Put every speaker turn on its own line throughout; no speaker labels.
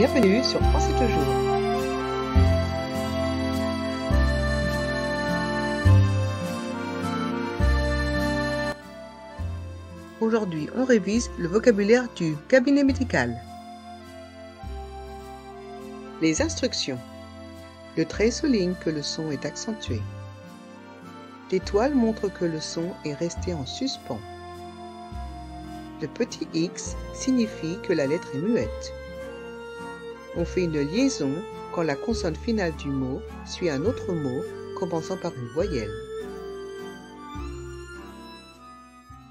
Bienvenue sur Pensez toujours. Aujourd'hui, on révise le vocabulaire du cabinet médical. Les instructions. Le trait souligne que le son est accentué. L'étoile montre que le son est resté en suspens. Le petit X signifie que la lettre est muette. On fait une liaison quand la consonne finale du mot suit un autre mot commençant par une voyelle.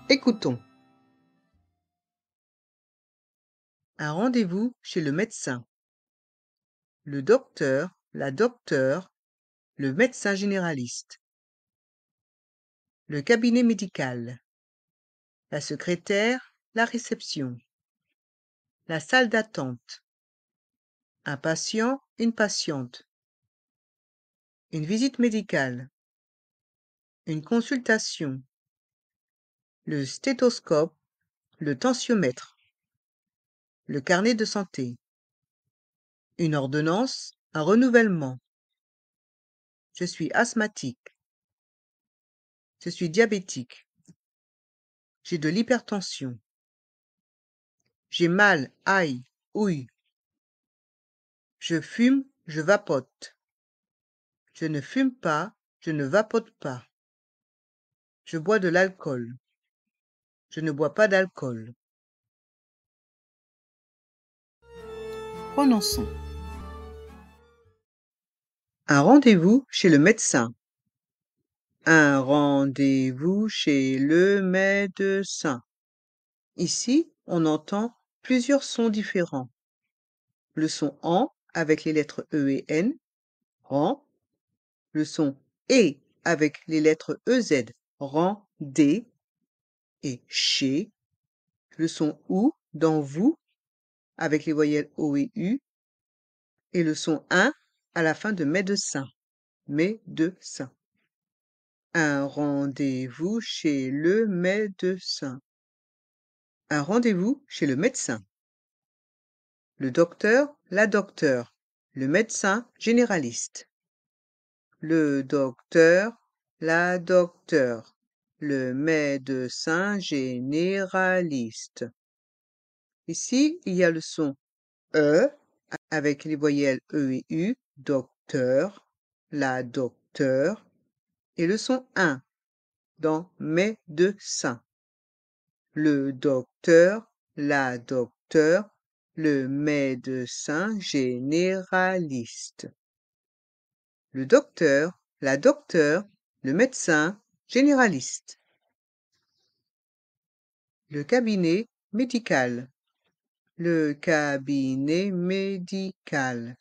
Écoutons. Un rendez-vous chez le médecin. Le docteur, la docteure, le médecin généraliste. Le cabinet médical. La secrétaire, la réception. La salle d'attente un patient, une patiente. Une visite médicale. Une consultation. Le stéthoscope, le tensiomètre. Le carnet de santé. Une ordonnance, un renouvellement. Je suis asthmatique. Je suis diabétique.
J'ai de l'hypertension. J'ai mal, aïe, ouille. Je fume, je vapote. Je ne fume pas, je ne vapote pas. Je bois de l'alcool. Je ne bois pas d'alcool.
Prononçons. Un rendez-vous chez le médecin. Un rendez-vous chez le médecin. Ici, on entend plusieurs sons différents. Le son en avec les lettres E et N, rang. Le son E avec les lettres EZ, rang, D et chez. Le son OU dans vous avec les voyelles O et U. Et le son 1 à la fin de médecin. Médecin. Un rendez-vous chez le médecin. Un rendez-vous chez le médecin. Le docteur la docteur, le médecin généraliste. Le docteur, la docteur, le médecin généraliste. Ici, il y a le son E avec les voyelles E et U, docteur, la docteur, et le son 1 dans médecin. Le docteur, la docteur, le médecin généraliste. Le docteur, la docteure, le médecin généraliste. Le cabinet médical. Le cabinet médical.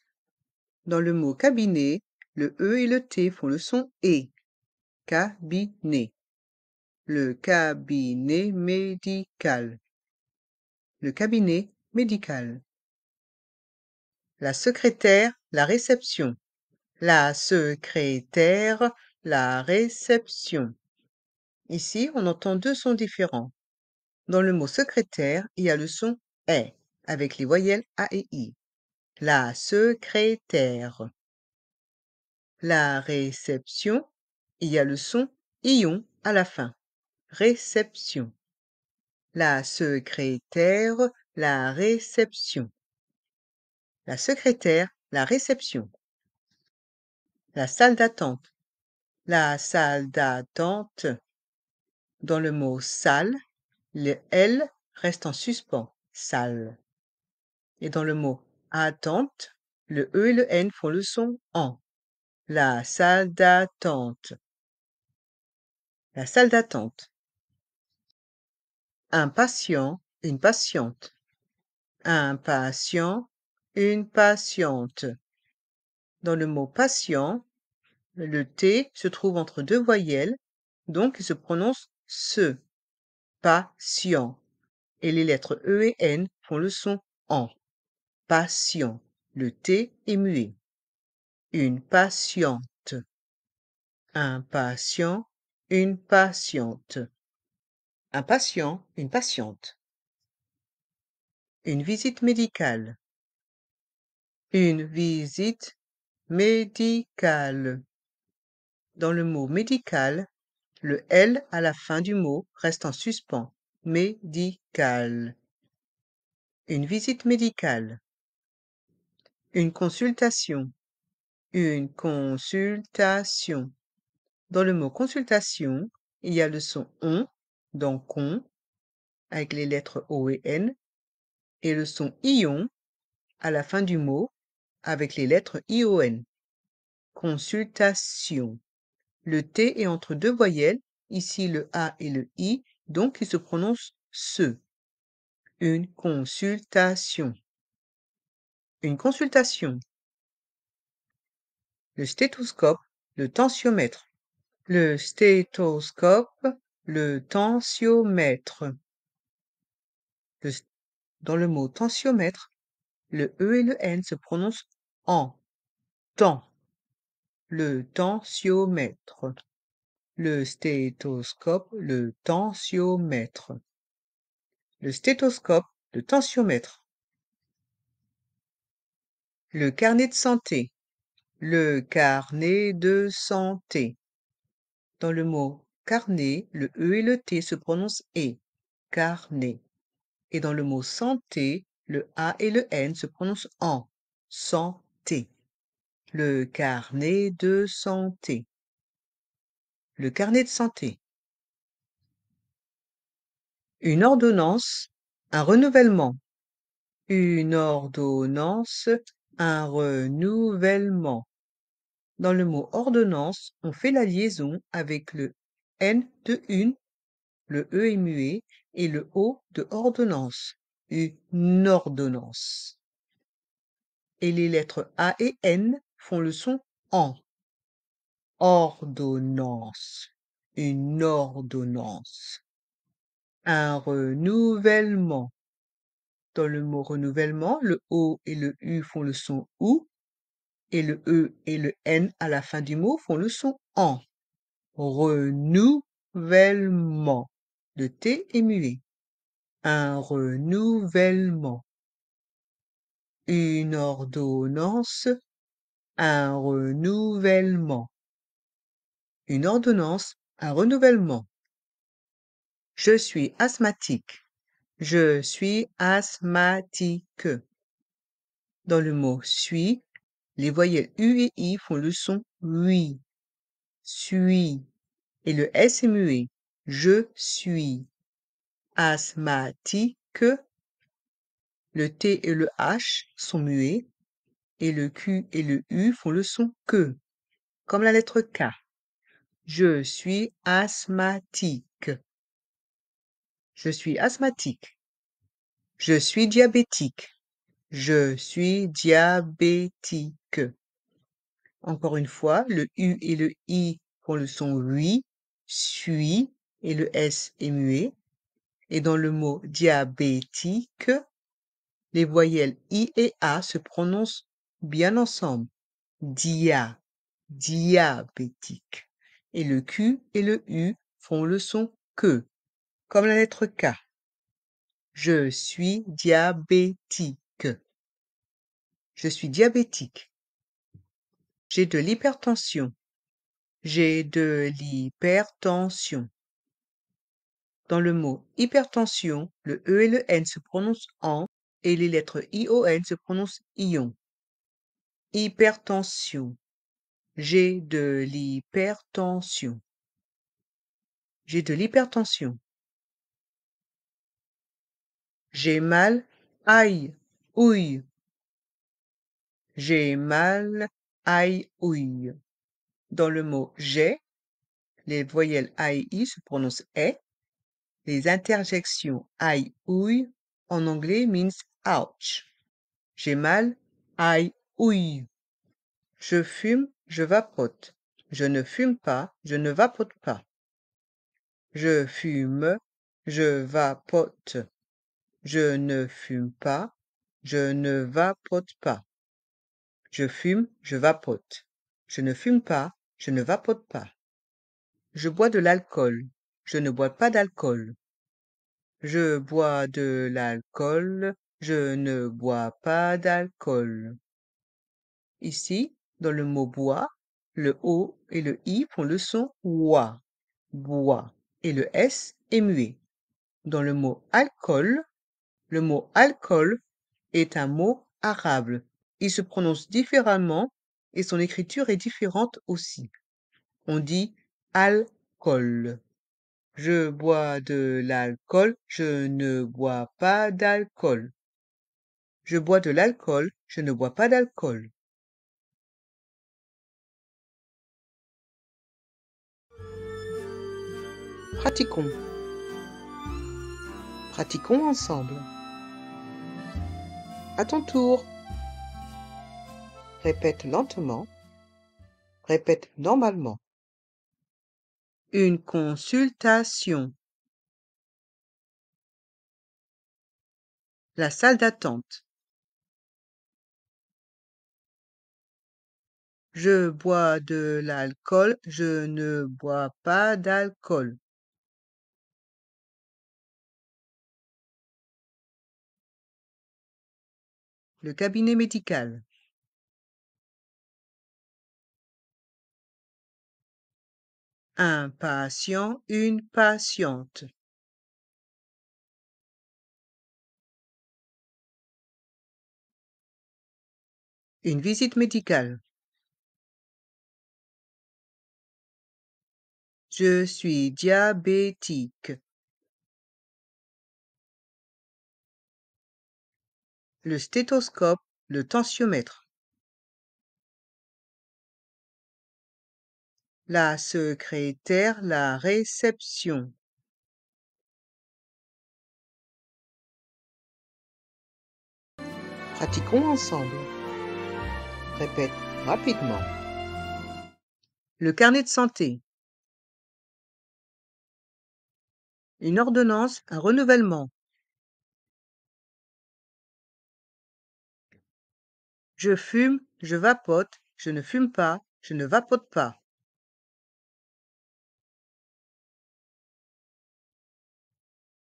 Dans le mot cabinet, le E et le T font le son E. Cabinet. Le cabinet médical. Le cabinet la secrétaire, la réception. La secrétaire, la réception. Ici, on entend deux sons différents. Dans le mot secrétaire, il y a le son e avec les voyelles A et I. La secrétaire. La réception, il y a le son ion à la fin. Réception. La secrétaire, la réception. La secrétaire, la réception. La salle d'attente, la salle d'attente. Dans le mot salle, le L reste en suspens, salle. Et dans le mot attente, le E et le N font le son en. La salle d'attente. La salle d'attente. Un patient, une patiente un patient, une patiente. Dans le mot patient, le T se trouve entre deux voyelles, donc il se prononce CE. patient. Et les lettres E et N font le son en. Patient. Le T est muet. Une patiente. Un patient, une patiente. Un patient, une patiente. Une visite médicale. Une visite médicale. Dans le mot médical, le L à la fin du mot reste en suspens. Médical. Une visite médicale. Une consultation. Une consultation. Dans le mot consultation, il y a le son on dans con avec les lettres O et N et le son ion à la fin du mot avec les lettres ION. Consultation. Le T est entre deux voyelles, ici le A et le I, donc il se prononce ce. Une consultation. Une consultation. Le stéthoscope, le tensiomètre. Le stéthoscope, le tensiomètre. Le dans le mot tensiomètre, le E et le N se prononcent en temps. Le tensiomètre. Le stéthoscope, le tensiomètre. Le stéthoscope, le tensiomètre. Le carnet de santé. Le carnet de santé. Dans le mot carnet, le E et le T se prononcent et Carnet. Et dans le mot santé, le A et le N se prononcent en. Santé. Le carnet de santé. Le carnet de santé. Une ordonnance, un renouvellement. Une ordonnance, un renouvellement. Dans le mot ordonnance, on fait la liaison avec le N de une, le E est muet et le O de ordonnance, une ordonnance. Et les lettres A et N font le son en. Ordonnance, une ordonnance. Un renouvellement. Dans le mot renouvellement, le O et le U font le son OU et le E et le N à la fin du mot font le son en. Renouvellement. Le T est muet. Un renouvellement. Une ordonnance. Un renouvellement. Une ordonnance. Un renouvellement. Je suis asthmatique. Je suis asthmatique. Dans le mot suis, les voyelles U et I font le son oui Suis. Et le S est muet. Je suis asthmatique. Le T et le H sont muets et le Q et le U font le son que, comme la lettre K. Je suis asthmatique. Je suis asthmatique. Je suis diabétique. Je suis diabétique. Encore une fois, le U et le I font le son lui, suis, et le S est muet. Et dans le mot diabétique, les voyelles I et A se prononcent bien ensemble. Dia, diabétique. Et le Q et le U font le son que, comme la lettre K. Je suis diabétique. Je suis diabétique. J'ai de l'hypertension. J'ai de l'hypertension. Dans le mot hypertension, le E et le N se prononcent en et les lettres ION se prononcent ion. Hypertension. J'ai de l'hypertension. J'ai de l'hypertension. J'ai mal. Aïe. Ouille. J'ai mal. Aïe. Ouille. Dans le mot j'ai, les voyelles aïe i se prononcent est les interjections I ouille en anglais means ouch. J'ai mal, I ouille. Je fume, je vapote. Je ne fume pas, je ne vapote pas. Je fume, je vapote. Je ne fume pas, je ne vapote pas. Je fume, je vapote. Je ne fume pas, je ne vapote pas. Je bois de l'alcool. Je ne bois pas d'alcool. Je bois de l'alcool, je ne bois pas d'alcool. Ici, dans le mot bois, le O et le I font le son wa, bois, et le S est muet. Dans le mot alcool, le mot alcool est un mot arabe. Il se prononce différemment et son écriture est différente aussi. On dit alcool. Je bois de l'alcool, je ne bois pas d'alcool. Je bois de l'alcool, je ne bois pas d'alcool. Pratiquons. Pratiquons ensemble. À ton tour. Répète lentement. Répète normalement. Une consultation.
La salle d'attente. Je bois de l'alcool, je ne bois pas d'alcool. Le cabinet médical. un patient, une patiente. Une visite médicale. Je suis diabétique. Le stéthoscope, le tensiomètre. la secrétaire la réception. Pratiquons ensemble. Répète rapidement. Le carnet de santé. Une ordonnance, un renouvellement. Je fume, je vapote, je ne fume pas, je ne vapote pas.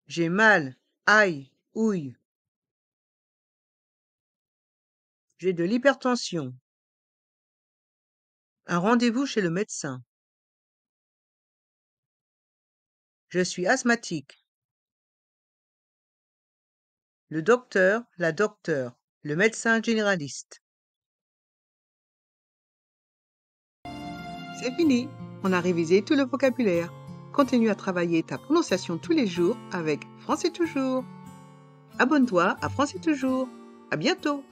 J'ai mal. Aïe, ouille. J'ai de l'hypertension. Un rendez-vous chez le médecin. Je suis asthmatique. Le docteur, la docteur,
le médecin généraliste. C'est fini, on a révisé tout le vocabulaire. Continue à travailler ta prononciation tous les jours avec Français Toujours. Abonne-toi à Français Toujours. À bientôt!